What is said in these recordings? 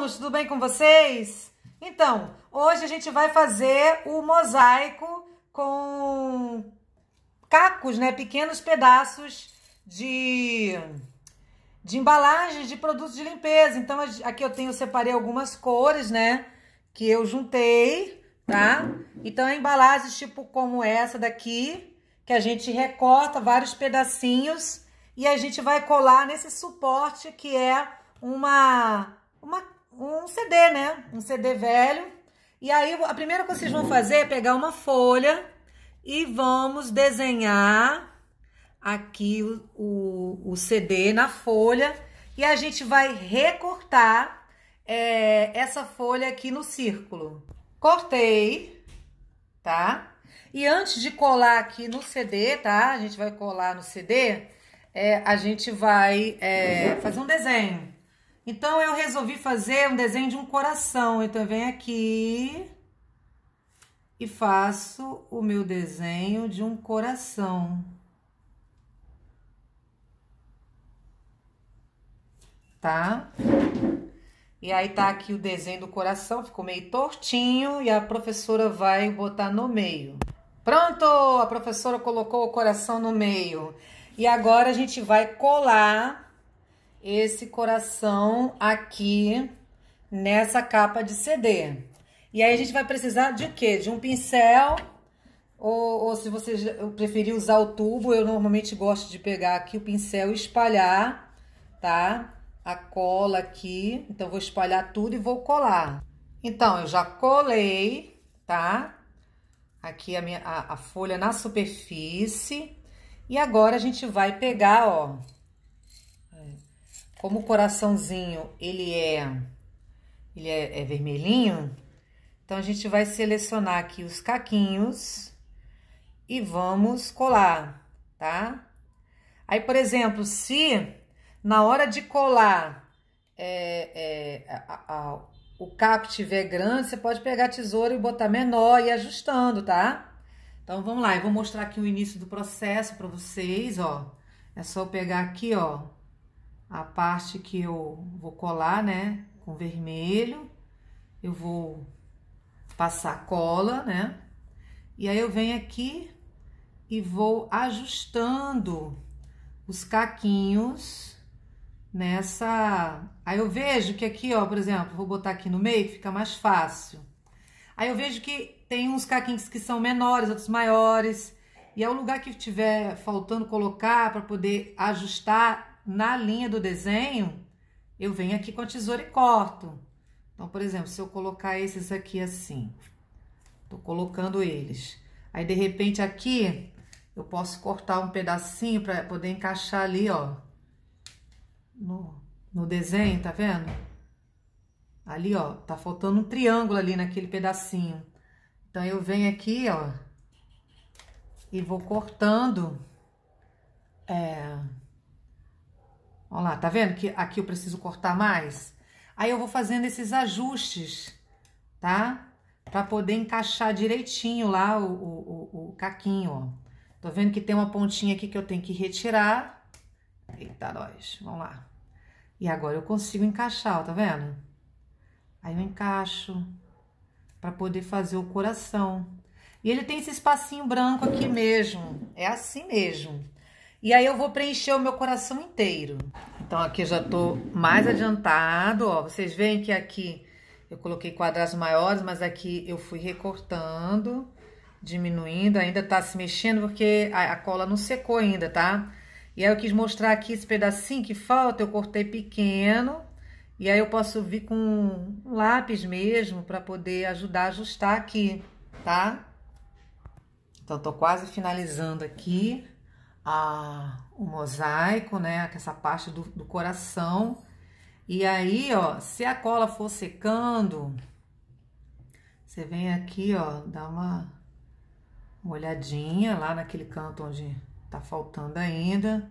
alunos, tudo bem com vocês? Então, hoje a gente vai fazer o mosaico com cacos, né, pequenos pedaços de, de embalagens de produtos de limpeza. Então, aqui eu tenho, separei algumas cores, né, que eu juntei, tá? Então, é embalagens tipo como essa daqui, que a gente recorta vários pedacinhos e a gente vai colar nesse suporte que é uma, uma um CD, né? Um CD velho. E aí, a primeira coisa que vocês vão fazer é pegar uma folha e vamos desenhar aqui o, o, o CD na folha. E a gente vai recortar é, essa folha aqui no círculo. Cortei, tá? E antes de colar aqui no CD, tá? A gente vai colar no CD, é, a gente vai é, fazer um desenho. Então, eu resolvi fazer um desenho de um coração. Então, eu venho aqui e faço o meu desenho de um coração. Tá? E aí tá aqui o desenho do coração, ficou meio tortinho e a professora vai botar no meio. Pronto! A professora colocou o coração no meio. E agora a gente vai colar esse coração aqui nessa capa de CD. E aí a gente vai precisar de quê? De um pincel, ou, ou se você preferir usar o tubo, eu normalmente gosto de pegar aqui o pincel e espalhar, tá? A cola aqui, então vou espalhar tudo e vou colar. Então, eu já colei, tá? Aqui a, minha, a, a folha na superfície. E agora a gente vai pegar, ó, como o coraçãozinho, ele é, ele é, é vermelhinho, então a gente vai selecionar aqui os caquinhos e vamos colar, tá? Aí, por exemplo, se na hora de colar é, é, a, a, o caco tiver grande, você pode pegar a tesoura e botar menor e ajustando, tá? Então vamos lá, eu vou mostrar aqui o início do processo para vocês, ó. É só pegar aqui, ó, a parte que eu vou colar, né, com vermelho, eu vou passar cola, né, e aí eu venho aqui e vou ajustando os caquinhos nessa... Aí eu vejo que aqui, ó, por exemplo, vou botar aqui no meio, fica mais fácil. Aí eu vejo que tem uns caquinhos que são menores, outros maiores. E é o lugar que tiver faltando colocar para poder ajustar na linha do desenho, eu venho aqui com a tesoura e corto. Então, por exemplo, se eu colocar esses aqui assim, tô colocando eles. Aí, de repente, aqui, eu posso cortar um pedacinho para poder encaixar ali, ó, no, no desenho, tá vendo? Ali, ó, tá faltando um triângulo ali naquele pedacinho. Então, eu venho aqui, ó, e vou cortando, é Olha lá, tá vendo que aqui eu preciso cortar mais? Aí eu vou fazendo esses ajustes, tá? Pra poder encaixar direitinho lá o, o, o, o caquinho, ó. Tô vendo que tem uma pontinha aqui que eu tenho que retirar. Eita, nós, vamos lá. E agora eu consigo encaixar, ó, tá vendo? Aí eu encaixo pra poder fazer o coração. E ele tem esse espacinho branco aqui mesmo, é assim mesmo. E aí eu vou preencher o meu coração inteiro. Então aqui eu já tô mais adiantado, ó. Vocês veem que aqui eu coloquei quadrados maiores, mas aqui eu fui recortando, diminuindo. Ainda tá se mexendo porque a, a cola não secou ainda, tá? E aí eu quis mostrar aqui esse pedacinho que falta, eu cortei pequeno. E aí eu posso vir com um lápis mesmo para poder ajudar a ajustar aqui, tá? Então, tô quase finalizando aqui a, o mosaico, né? É essa parte do, do coração. E aí, ó, se a cola for secando, você vem aqui, ó, dá uma olhadinha lá naquele canto onde tá faltando ainda.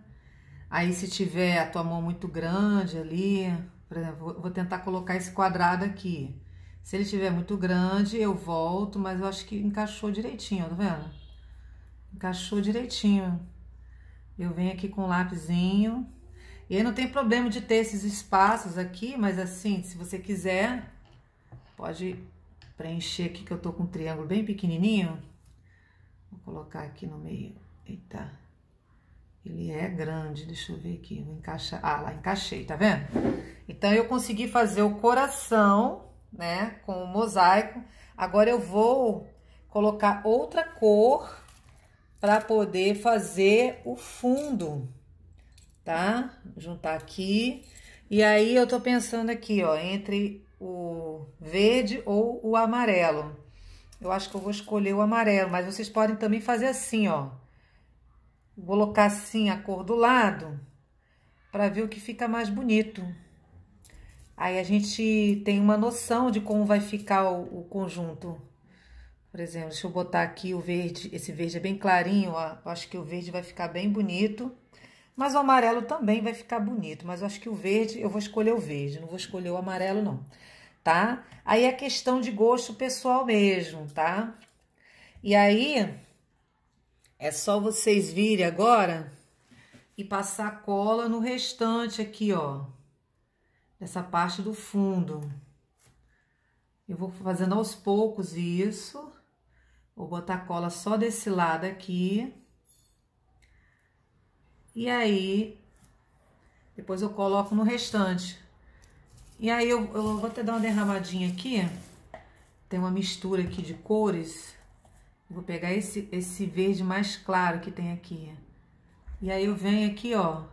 Aí, se tiver a tua mão muito grande ali, por exemplo, vou tentar colocar esse quadrado aqui. Se ele tiver muito grande, eu volto, mas eu acho que encaixou direitinho, ó, tá vendo? Encaixou direitinho. Eu venho aqui com o lápisinho. E aí não tem problema de ter esses espaços aqui, mas assim, se você quiser, pode preencher aqui que eu tô com um triângulo bem pequenininho. Vou colocar aqui no meio. Eita. Ele é grande, deixa eu ver aqui, vou encaixar. Ah, lá, encaixei, tá vendo? Então, eu consegui fazer o coração, né, com o mosaico. Agora, eu vou colocar outra cor para poder fazer o fundo, tá? Juntar aqui. E aí eu tô pensando aqui, ó, entre o verde ou o amarelo. Eu acho que eu vou escolher o amarelo, mas vocês podem também fazer assim, ó. Vou colocar assim a cor do lado para ver o que fica mais bonito. Aí a gente tem uma noção de como vai ficar o, o conjunto. Por exemplo, deixa eu botar aqui o verde, esse verde é bem clarinho, ó. Eu acho que o verde vai ficar bem bonito. Mas o amarelo também vai ficar bonito, mas eu acho que o verde, eu vou escolher o verde, não vou escolher o amarelo não, tá? Aí é questão de gosto pessoal mesmo, tá? E aí é só vocês virem agora e passar cola no restante aqui, ó. Nessa parte do fundo. Eu vou fazendo aos poucos isso. Vou botar cola só desse lado aqui. E aí, depois eu coloco no restante. E aí, eu, eu vou até dar uma derramadinha aqui. Tem uma mistura aqui de cores. Vou pegar esse, esse verde mais claro que tem aqui. E aí, eu venho aqui, ó.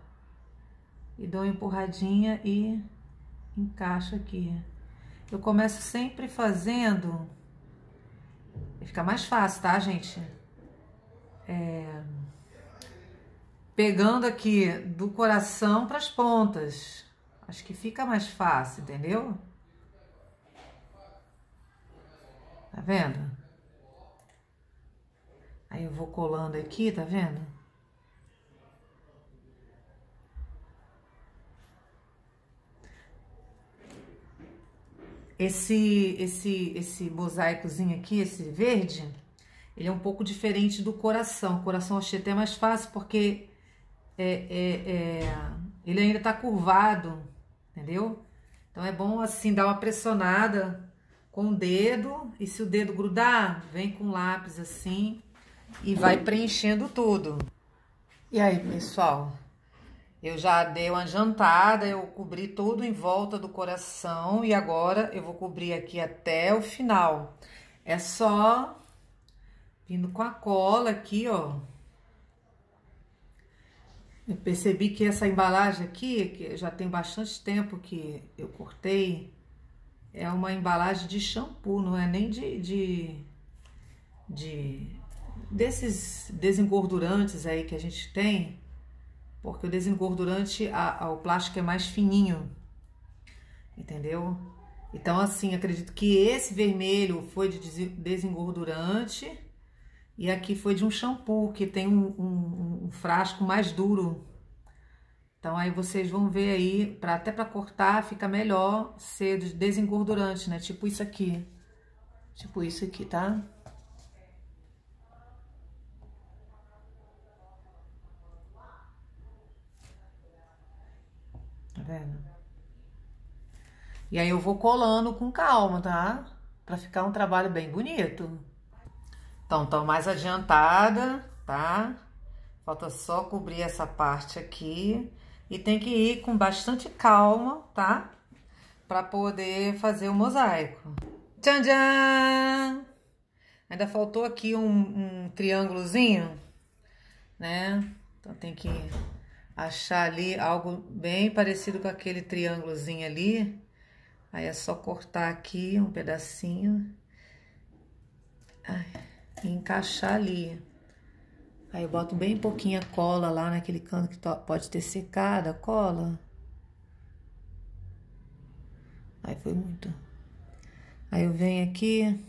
E dou uma empurradinha e encaixo aqui. Eu começo sempre fazendo fica mais fácil, tá, gente? É... Pegando aqui do coração para as pontas. Acho que fica mais fácil, entendeu? Tá vendo? Aí eu vou colando aqui, tá vendo? Esse, esse, esse mosaicozinho aqui, esse verde, ele é um pouco diferente do coração. O coração achei até mais fácil porque é, é, é, ele ainda tá curvado, entendeu? Então é bom assim dar uma pressionada com o dedo e se o dedo grudar, vem com o lápis assim e vai preenchendo tudo. E aí, pessoal? Eu já dei uma jantada, eu cobri tudo em volta do coração e agora eu vou cobrir aqui até o final. É só vindo com a cola aqui, ó. Eu percebi que essa embalagem aqui, que já tem bastante tempo que eu cortei, é uma embalagem de shampoo, não é nem de, de, de desses desengordurantes aí que a gente tem porque o desengordurante, a, a, o plástico é mais fininho, entendeu? Então, assim, acredito que esse vermelho foi de desengordurante e aqui foi de um shampoo que tem um, um, um frasco mais duro. Então, aí vocês vão ver aí, pra, até para cortar fica melhor ser de desengordurante, né? Tipo isso aqui. Tipo isso aqui, Tá? vendo? E aí eu vou colando com calma, tá? Pra ficar um trabalho bem bonito. Então, tô mais adiantada, tá? Falta só cobrir essa parte aqui. E tem que ir com bastante calma, tá? Pra poder fazer o mosaico. Tchan, tchan! Ainda faltou aqui um, um triângulozinho, né? Então, tem que achar ali algo bem parecido com aquele triângulozinho ali. Aí é só cortar aqui um pedacinho e encaixar ali. Aí eu boto bem pouquinha cola lá naquele canto que pode ter secado a cola. Aí foi muito. Aí eu venho aqui,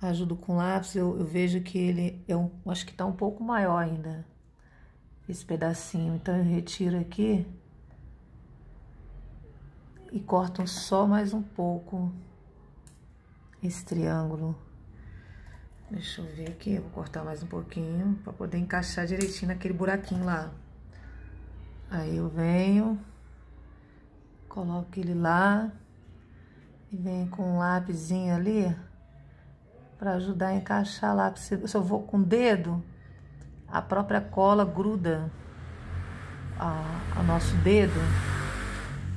ajudo com lápis, eu, eu vejo que ele eu é acho que tá um pouco maior ainda esse pedacinho. Então, eu retiro aqui e corto só mais um pouco esse triângulo. Deixa eu ver aqui, vou cortar mais um pouquinho para poder encaixar direitinho naquele buraquinho lá. Aí eu venho, coloco ele lá e venho com um lápisinho ali para ajudar a encaixar lá. Se eu vou com o dedo, a própria cola gruda ao nosso dedo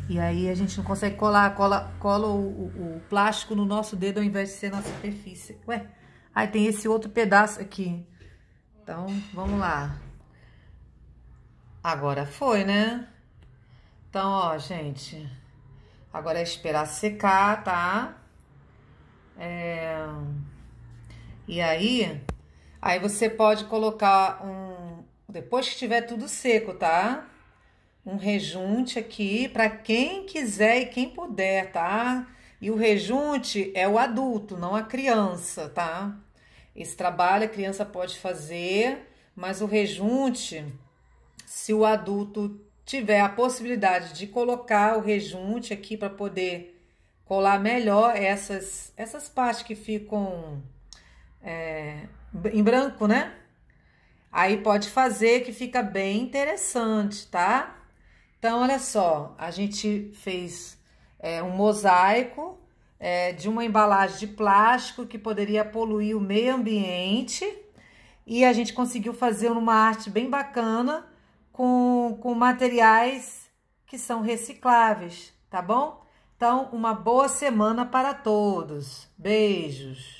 e aí a gente não consegue colar, cola, cola o, o, o, plástico no nosso dedo ao invés de ser na superfície. Ué, aí tem esse outro pedaço aqui. Então, vamos lá. Agora foi, né? Então, ó, gente, agora é esperar secar, tá? É... E aí, Aí você pode colocar um. Depois que tiver tudo seco, tá? Um rejunte aqui para quem quiser e quem puder, tá? E o rejunte é o adulto, não a criança, tá? Esse trabalho a criança pode fazer, mas o rejunte, se o adulto tiver a possibilidade de colocar o rejunte aqui para poder colar melhor essas, essas partes que ficam é, em branco, né? Aí pode fazer que fica bem interessante, tá? Então, olha só, a gente fez é, um mosaico é, de uma embalagem de plástico que poderia poluir o meio ambiente e a gente conseguiu fazer uma arte bem bacana com, com materiais que são recicláveis, tá bom? Então, uma boa semana para todos. Beijos!